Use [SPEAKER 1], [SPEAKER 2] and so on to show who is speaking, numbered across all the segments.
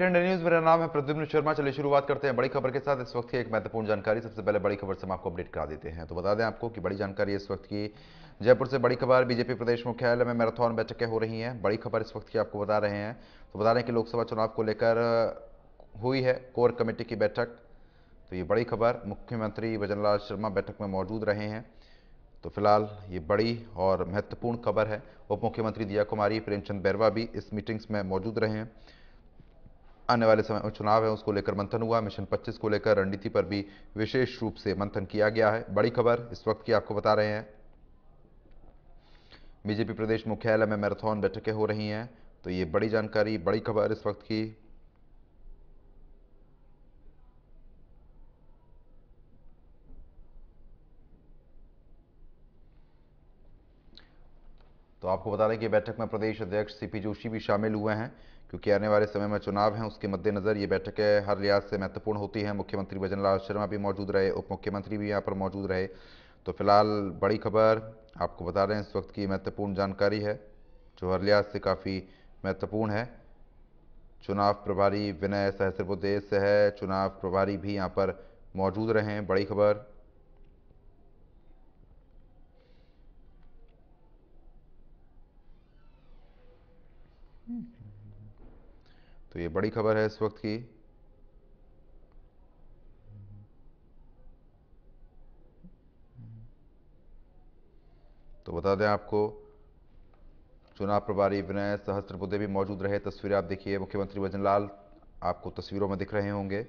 [SPEAKER 1] news मेरा नाम है प्रद्युम्न शर्मा चलिए शुरुआत करते हैं बड़ी खबर के साथ इस वक्त की एक महत्वपूर्ण जानकारी सबसे पहले बड़ी खबर से हम आपको अपडेट करा देते हैं तो बता दें आपको कि बड़ी जानकारी इस वक्त की जयपुर से बड़ी खबर बीजेपी प्रदेश मुख्यालय में मैराथन बैठकें हो रही हैं बड़ी खबर इस वक्त की आपको बता रहे हैं तो बता रहे हैं कि लोकसभा चुनाव को लेकर हुई है कोर कमेटी की बैठक तो ये बड़ी खबर मुख्यमंत्री भजनलाल शर्मा बैठक में मौजूद रहे हैं तो फिलहाल ये बड़ी और महत्वपूर्ण खबर है उप मुख्यमंत्री दिया कुमारी प्रेमचंद बैरवा भी इस मीटिंग्स में मौजूद रहे हैं आने वाले समय में चुनाव है उसको लेकर मंथन हुआ मिशन 25 को लेकर रणनीति पर भी विशेष रूप से मंथन किया गया है बड़ी खबर इस वक्त की आपको बता रहे हैं बीजेपी प्रदेश मुख्यालय में मैराथन बैठकें हो रही हैं तो ये बड़ी जानकारी बड़ी खबर इस वक्त की तो आपको बता दें कि बैठक में प्रदेश अध्यक्ष सीपी जोशी भी शामिल हुए हैं क्योंकि आने वाले समय में चुनाव हैं उसके मद्देनज़र ये बैठकें हर लिहाज से महत्वपूर्ण होती हैं मुख्यमंत्री भजन लाल शर्मा भी मौजूद रहे उप मुख्यमंत्री भी यहाँ पर मौजूद रहे तो फिलहाल बड़ी खबर आपको बता रहे हैं इस वक्त की महत्वपूर्ण जानकारी है जो हर लिहाज से काफ़ी महत्वपूर्ण है चुनाव प्रभारी विनय सहस्रबुद्धे है चुनाव प्रभारी भी यहाँ पर मौजूद रहे हैं बड़ी खबर तो ये बड़ी खबर है इस वक्त की तो बता दें आपको चुनाव प्रभारी विनय सहस्त्रबुद्धे भी मौजूद रहे तस्वीरें आप देखिए मुख्यमंत्री भजनलाल आपको तस्वीरों में दिख रहे होंगे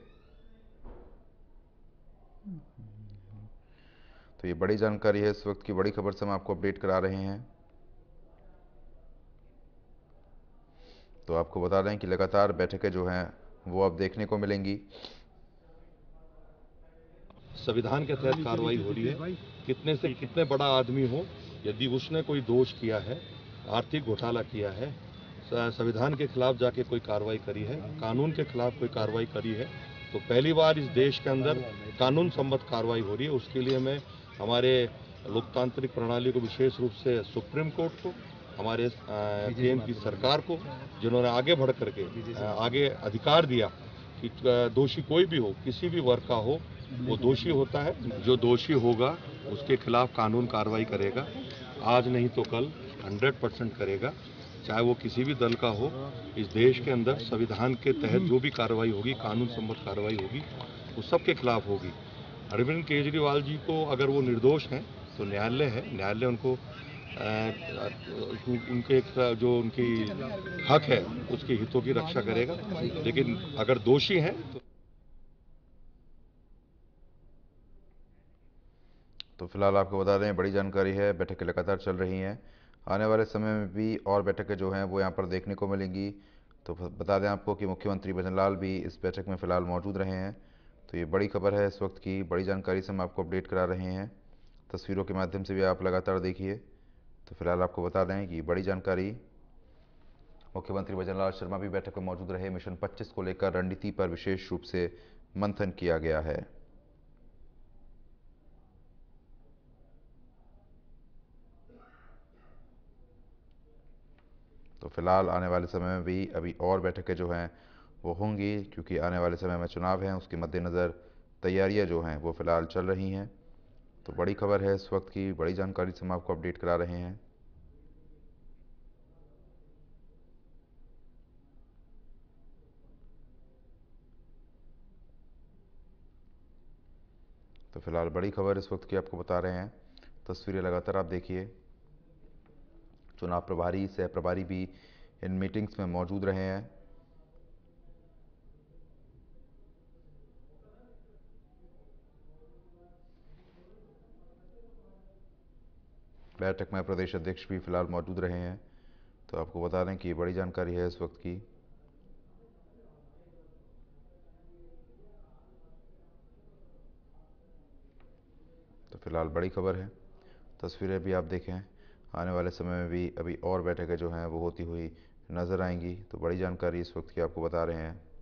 [SPEAKER 1] तो ये बड़ी जानकारी है इस वक्त की बड़ी खबर से हम आपको अपडेट करा रहे हैं तो आपको बता दें कि लगातार बैठकें जो हैं वो अब देखने को मिलेंगी
[SPEAKER 2] संविधान के तहत कार्रवाई हो रही है कितने से कितने बड़ा आदमी हो यदि उसने कोई दोष किया है आर्थिक घोटाला किया है संविधान के खिलाफ जाके कोई कार्रवाई करी है कानून के खिलाफ कोई कार्रवाई करी है तो पहली बार इस देश के अंदर कानून सम्मत कार्रवाई हो रही है उसके लिए मैं हमारे लोकतांत्रिक प्रणाली को विशेष रूप से सुप्रीम कोर्ट को हमारे की सरकार को जिन्होंने आगे बढ़ करके आगे अधिकार दिया कि दोषी कोई भी हो किसी भी वर्ग का हो वो दोषी होता है जो दोषी होगा उसके खिलाफ कानून कार्रवाई करेगा आज नहीं तो कल 100 परसेंट करेगा चाहे वो किसी भी दल का हो इस देश के अंदर संविधान के तहत जो भी कार्रवाई होगी कानून सम्मत कार्रवाई होगी वो सबके खिलाफ होगी अरविंद केजरीवाल जी को अगर वो निर्दोष हैं तो न्यायालय है न्यायालय उनको उनके जो उनकी हक है उसके हितों की रक्षा करेगा लेकिन
[SPEAKER 1] अगर दोषी हैं तो तो फिलहाल आपको बता दें बड़ी जानकारी है बैठकें लगातार चल रही हैं आने वाले समय में भी और बैठकें जो हैं वो यहाँ पर देखने को मिलेंगी तो बता दें आपको कि मुख्यमंत्री लाल भी इस बैठक में फ़िलहाल मौजूद रहे हैं तो ये बड़ी खबर है इस वक्त की बड़ी जानकारी से हम आपको अपडेट करा रहे हैं तस्वीरों के माध्यम से भी आप लगातार देखिए तो फिलहाल आपको बता दें कि बड़ी जानकारी मुख्यमंत्री भजनलाल शर्मा भी बैठक में मौजूद रहे मिशन 25 को लेकर रणनीति पर विशेष रूप से मंथन किया गया है तो फिलहाल आने वाले समय में भी अभी और बैठकें जो हैं वो होंगी क्योंकि आने वाले समय में चुनाव हैं उसके मद्देनज़र तैयारियां जो हैं वो फ़िलहाल चल रही हैं तो बड़ी खबर है इस वक्त की बड़ी जानकारी से हम आपको अपडेट करा रहे हैं तो फिलहाल बड़ी खबर इस वक्त की आपको बता रहे हैं तस्वीरें लगातार आप देखिए चुनाव प्रभारी सह प्रभारी भी इन मीटिंग्स में मौजूद रहे हैं बैठक में प्रदेश अध्यक्ष भी फिलहाल मौजूद रहे हैं तो आपको बता दें कि ये बड़ी जानकारी है इस वक्त की तो फिलहाल बड़ी खबर है तस्वीरें भी आप देखें आने वाले समय में भी अभी और बैठकें जो हैं वो होती हुई नज़र आएंगी तो बड़ी जानकारी इस वक्त की आपको बता रहे हैं